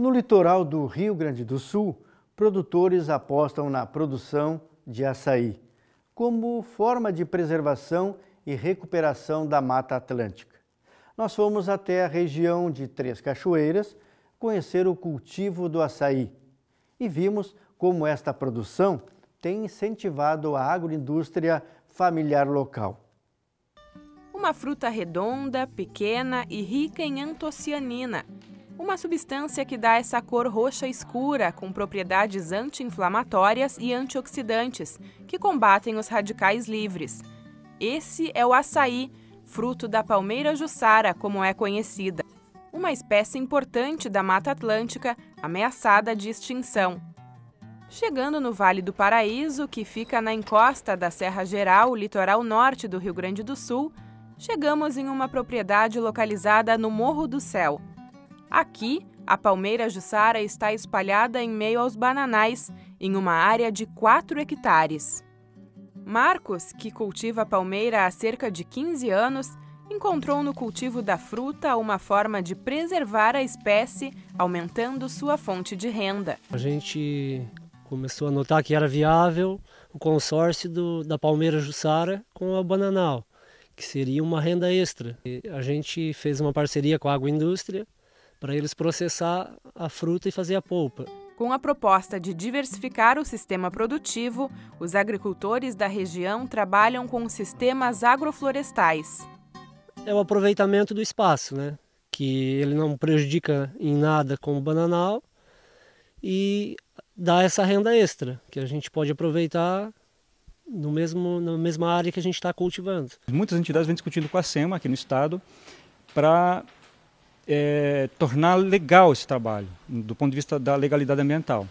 No litoral do Rio Grande do Sul, produtores apostam na produção de açaí como forma de preservação e recuperação da Mata Atlântica. Nós fomos até a região de Três Cachoeiras conhecer o cultivo do açaí e vimos como esta produção tem incentivado a agroindústria familiar local. Uma fruta redonda, pequena e rica em antocianina, uma substância que dá essa cor roxa escura, com propriedades anti-inflamatórias e antioxidantes, que combatem os radicais livres. Esse é o açaí, fruto da palmeira jussara, como é conhecida, uma espécie importante da Mata Atlântica, ameaçada de extinção. Chegando no Vale do Paraíso, que fica na encosta da Serra Geral, litoral norte do Rio Grande do Sul, chegamos em uma propriedade localizada no Morro do Céu, Aqui, a palmeira jussara está espalhada em meio aos bananais, em uma área de 4 hectares. Marcos, que cultiva a palmeira há cerca de 15 anos, encontrou no cultivo da fruta uma forma de preservar a espécie, aumentando sua fonte de renda. A gente começou a notar que era viável o consórcio do, da palmeira jussara com a bananal, que seria uma renda extra. E a gente fez uma parceria com a agroindústria para eles processar a fruta e fazer a polpa. Com a proposta de diversificar o sistema produtivo, os agricultores da região trabalham com sistemas agroflorestais. É o aproveitamento do espaço, né? que ele não prejudica em nada com o bananal e dá essa renda extra que a gente pode aproveitar no mesmo, na mesma área que a gente está cultivando. Muitas entidades vêm discutindo com a SEMA aqui no estado para é, tornar legal esse trabalho, do ponto de vista da legalidade ambiental.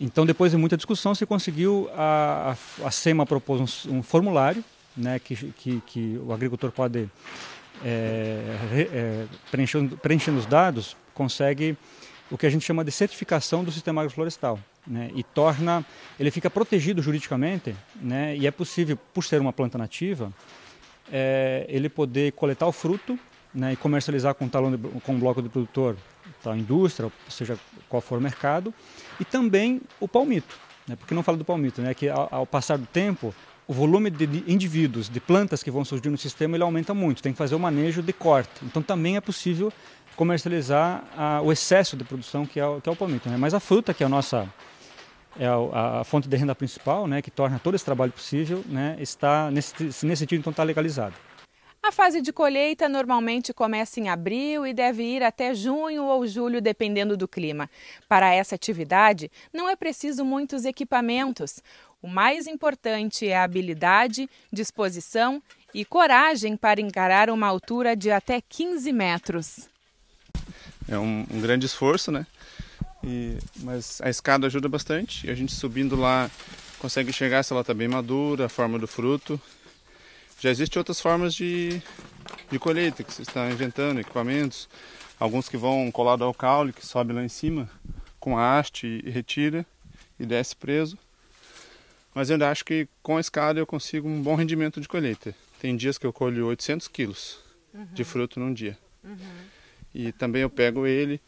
Então, depois de muita discussão, se conseguiu, a, a, a SEMA propôs um, um formulário né, que, que, que, o agricultor pode, é, é, preenchendo, preenchendo os dados, consegue o que a gente chama de certificação do sistema agroflorestal. Né, e torna, ele fica protegido juridicamente, né, e é possível, por ser uma planta nativa, é, ele poder coletar o fruto né, e comercializar com, talão de, com o bloco do produtor, tal indústria, seja qual for o mercado, e também o palmito. Né, porque não falo do palmito, né, que ao, ao passar do tempo, o volume de indivíduos, de plantas que vão surgir no sistema, ele aumenta muito. Tem que fazer o manejo de corte. Então também é possível comercializar a, o excesso de produção que é, o, que é o palmito. Né? Mas a fruta, que é a nossa é a, a, fonte de renda principal, né, que torna todo esse trabalho possível, né, está nesse, nesse sentido então está legalizado. A fase de colheita normalmente começa em abril e deve ir até junho ou julho, dependendo do clima. Para essa atividade, não é preciso muitos equipamentos. O mais importante é a habilidade, disposição e coragem para encarar uma altura de até 15 metros. É um, um grande esforço, né? E, mas a escada ajuda bastante e a gente subindo lá consegue chegar se ela está bem madura, a forma do fruto já existem outras formas de, de colheita que vocês está inventando, equipamentos, alguns que vão colado ao caule, que sobe lá em cima com a haste e retira e desce preso. Mas eu ainda acho que com a escada eu consigo um bom rendimento de colheita. Tem dias que eu colho 800 quilos uhum. de fruto num dia. Uhum. E também eu pego ele,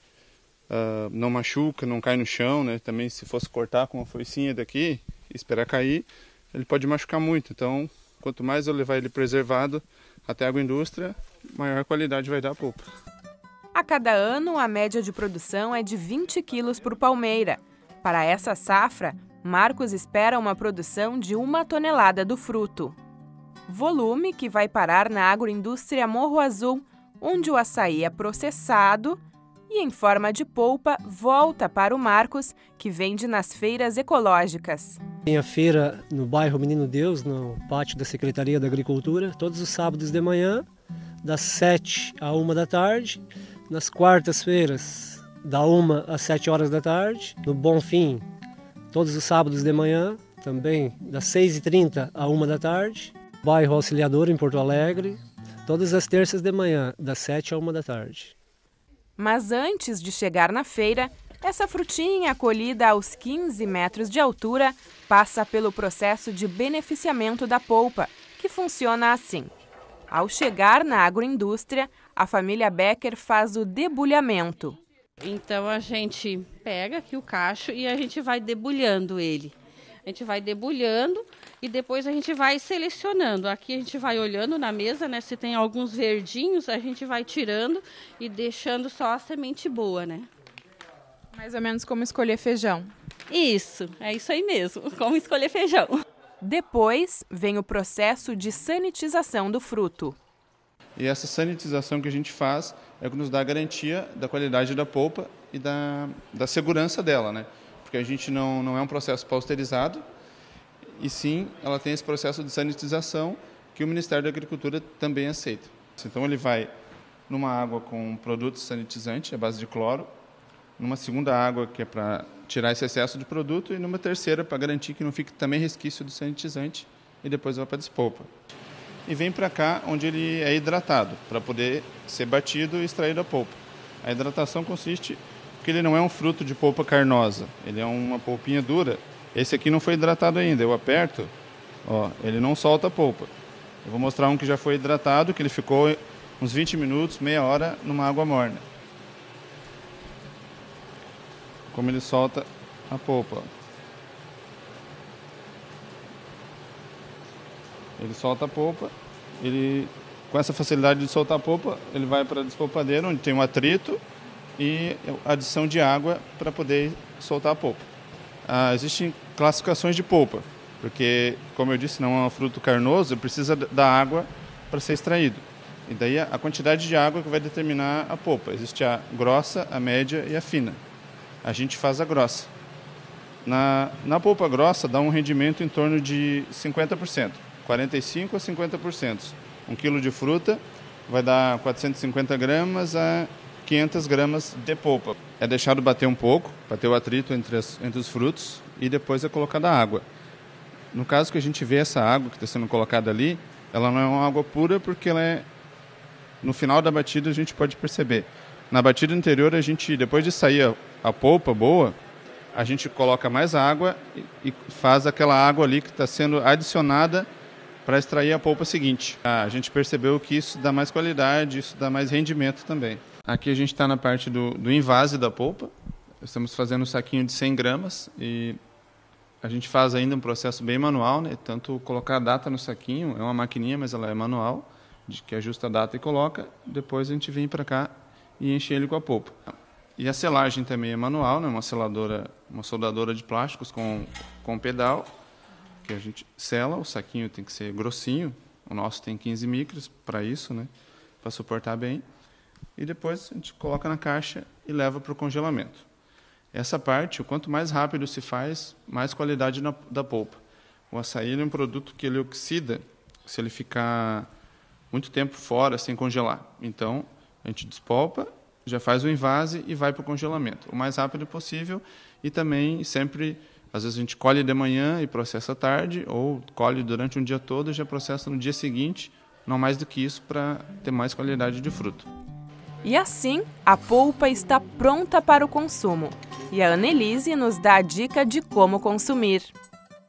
uh, não machuca, não cai no chão, né? Também se fosse cortar com uma foicinha daqui, esperar cair, ele pode machucar muito. Então Quanto mais eu levar ele preservado até a agroindústria, maior qualidade vai dar a polpa. A cada ano, a média de produção é de 20 quilos por palmeira. Para essa safra, Marcos espera uma produção de uma tonelada do fruto. Volume que vai parar na agroindústria Morro Azul, onde o açaí é processado e, em forma de polpa, volta para o Marcos, que vende nas feiras ecológicas. Tem a feira no bairro Menino Deus, no pátio da Secretaria da Agricultura, todos os sábados de manhã, das 7 à 1 da tarde. Nas quartas-feiras, da 1 às 7 horas da tarde. No Bom Fim, todos os sábados de manhã, também das 6h30 à 1 da tarde. Bairro Auxiliador, em Porto Alegre, todas as terças de manhã, das 7 à 1 da tarde. Mas antes de chegar na feira, essa frutinha, colhida aos 15 metros de altura, passa pelo processo de beneficiamento da polpa, que funciona assim. Ao chegar na agroindústria, a família Becker faz o debulhamento. Então a gente pega aqui o cacho e a gente vai debulhando ele. A gente vai debulhando e depois a gente vai selecionando. Aqui a gente vai olhando na mesa, né? Se tem alguns verdinhos, a gente vai tirando e deixando só a semente boa, né? Mais ou menos como escolher feijão. Isso, é isso aí mesmo, como escolher feijão. Depois vem o processo de sanitização do fruto. E essa sanitização que a gente faz é o que nos dá a garantia da qualidade da polpa e da, da segurança dela, né? Porque a gente não, não é um processo pasteurizado e sim ela tem esse processo de sanitização que o Ministério da Agricultura também aceita. Então ele vai numa água com produtos sanitizantes, à base de cloro, numa segunda água que é para tirar esse excesso de produto e numa terceira para garantir que não fique também resquício do sanitizante e depois vai para a despolpa. E vem para cá onde ele é hidratado para poder ser batido e extraído a polpa. A hidratação consiste porque ele não é um fruto de polpa carnosa, ele é uma polpinha dura. Esse aqui não foi hidratado ainda, eu aperto, ó, ele não solta a polpa. Eu vou mostrar um que já foi hidratado, que ele ficou uns 20 minutos, meia hora numa água morna como ele solta a polpa. Ele solta a polpa, ele com essa facilidade de soltar a polpa, ele vai para a despolpadeira onde tem um atrito e adição de água para poder soltar a polpa. Ah, existem classificações de polpa, porque como eu disse, não é um fruto carnoso, precisa da água para ser extraído. E daí a quantidade de água que vai determinar a polpa. Existe a grossa, a média e a fina a gente faz a grossa. Na, na polpa grossa dá um rendimento em torno de 50%, 45% a 50%. Um quilo de fruta vai dar 450 gramas a 500 gramas de polpa. É deixado bater um pouco, para ter o atrito entre, as, entre os frutos, e depois é colocada a água. No caso que a gente vê essa água que está sendo colocada ali, ela não é uma água pura porque ela é... No final da batida a gente pode perceber. Na batida anterior a gente, depois de sair a polpa boa, a gente coloca mais água e, e faz aquela água ali que está sendo adicionada para extrair a polpa seguinte. Ah, a gente percebeu que isso dá mais qualidade, isso dá mais rendimento também. Aqui a gente está na parte do, do invase da polpa. Estamos fazendo um saquinho de 100 gramas e a gente faz ainda um processo bem manual, né? Tanto colocar a data no saquinho, é uma maquininha, mas ela é manual, de que ajusta a data e coloca. Depois a gente vem para cá e enche ele com a polpa. E a selagem também é manual, né? uma seladora, uma soldadora de plásticos com, com pedal, que a gente sela, o saquinho tem que ser grossinho, o nosso tem 15 micras para isso, né? para suportar bem. E depois a gente coloca na caixa e leva para o congelamento. Essa parte, quanto mais rápido se faz, mais qualidade na, da polpa. O açaí é um produto que ele oxida se ele ficar muito tempo fora, sem congelar. Então, a gente despolpa já faz o invase e vai para o congelamento, o mais rápido possível e também sempre às vezes a gente colhe de manhã e processa à tarde ou colhe durante um dia todo e já processa no dia seguinte, não mais do que isso para ter mais qualidade de fruto. E assim, a polpa está pronta para o consumo. E a Annelise nos dá a dica de como consumir.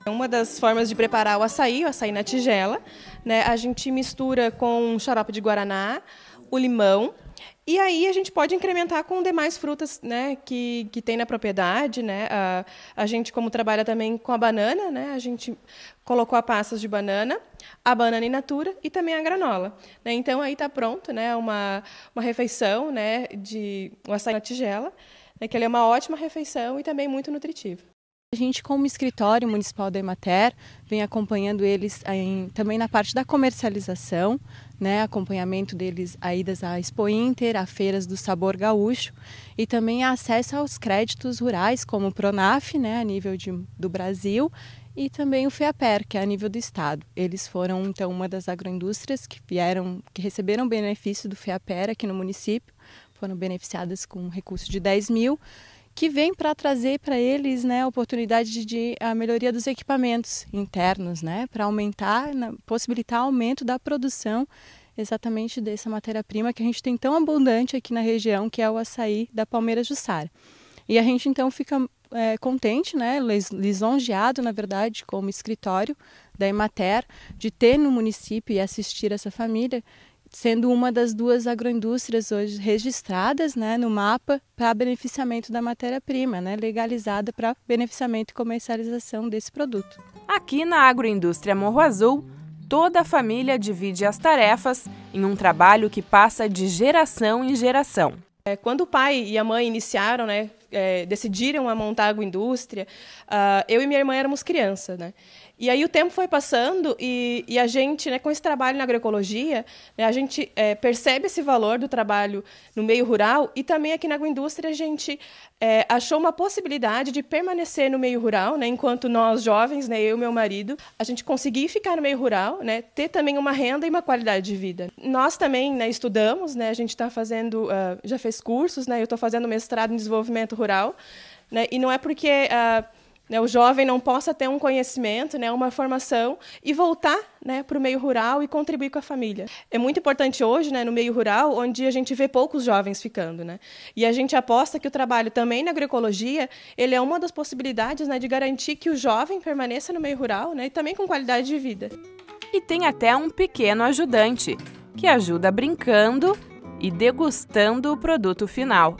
Uma das formas de preparar o açaí, o açaí na tigela, né? A gente mistura com xarope de guaraná, o limão, e aí a gente pode incrementar com demais frutas né, que, que tem na propriedade. Né? A, a gente, como trabalha também com a banana, né, a gente colocou a passas de banana, a banana in natura e também a granola. Né? Então aí está pronto né, uma, uma refeição né, de o açaí na tigela, né, que é uma ótima refeição e também muito nutritiva. A gente, como escritório municipal da Emater, vem acompanhando eles eh, em, também na parte da comercialização, né, acompanhamento deles a idas à Expo Inter, a feiras do sabor gaúcho e também acesso aos créditos rurais como o Pronaf, né, a nível de, do Brasil e também o FEAPER, que é a nível do estado. Eles foram então uma das agroindústrias que vieram, que receberam benefício do FEAPER aqui no município, foram beneficiadas com um recurso de 10 mil que vem para trazer para eles né, a oportunidade de a melhoria dos equipamentos internos, né, para aumentar, possibilitar aumento da produção exatamente dessa matéria-prima que a gente tem tão abundante aqui na região, que é o açaí da Palmeira Jussara. E a gente então fica é, contente, né, lisonjeado, na verdade, como escritório da Emater, de ter no município e assistir essa família sendo uma das duas agroindústrias hoje registradas né, no mapa para beneficiamento da matéria-prima, né, legalizada para beneficiamento e comercialização desse produto. Aqui na agroindústria Morro Azul, toda a família divide as tarefas em um trabalho que passa de geração em geração. É, quando o pai e a mãe iniciaram, né, é, decidiram a montar a agroindústria, uh, eu e minha irmã éramos crianças, né? E aí o tempo foi passando e, e a gente, né, com esse trabalho na agroecologia, né, a gente é, percebe esse valor do trabalho no meio rural e também aqui na agroindústria a gente é, achou uma possibilidade de permanecer no meio rural, né, enquanto nós jovens, né, eu e meu marido, a gente conseguir ficar no meio rural, né, ter também uma renda e uma qualidade de vida. Nós também né, estudamos, né, a gente está fazendo, uh, já fez cursos, né, eu estou fazendo mestrado em desenvolvimento rural. Né? E não é porque uh, né, o jovem não possa ter um conhecimento, né, uma formação e voltar né, para o meio rural e contribuir com a família. É muito importante hoje, né, no meio rural, onde a gente vê poucos jovens ficando, né? E a gente aposta que o trabalho também na agroecologia, ele é uma das possibilidades, né, de garantir que o jovem permaneça no meio rural, né, e também com qualidade de vida. E tem até um pequeno ajudante que ajuda brincando e degustando o produto final.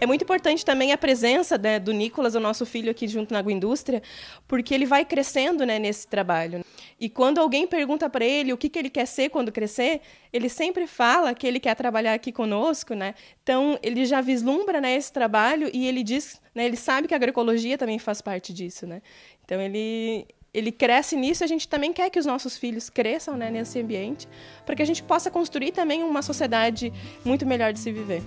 É muito importante também a presença né, do Nicolas, o nosso filho aqui junto na agroindústria, porque ele vai crescendo né, nesse trabalho. E quando alguém pergunta para ele o que, que ele quer ser quando crescer, ele sempre fala que ele quer trabalhar aqui conosco, né? Então ele já vislumbra né, esse trabalho e ele diz, né, ele sabe que a agroecologia também faz parte disso, né? Então ele ele cresce nisso, e a gente também quer que os nossos filhos cresçam né, nesse ambiente, para que a gente possa construir também uma sociedade muito melhor de se viver.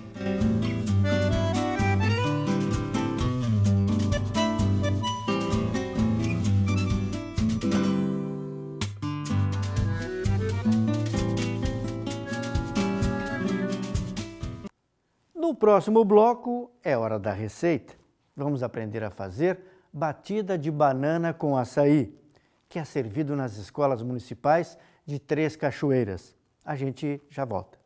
No próximo bloco é hora da receita. Vamos aprender a fazer batida de banana com açaí, que é servido nas escolas municipais de Três Cachoeiras. A gente já volta.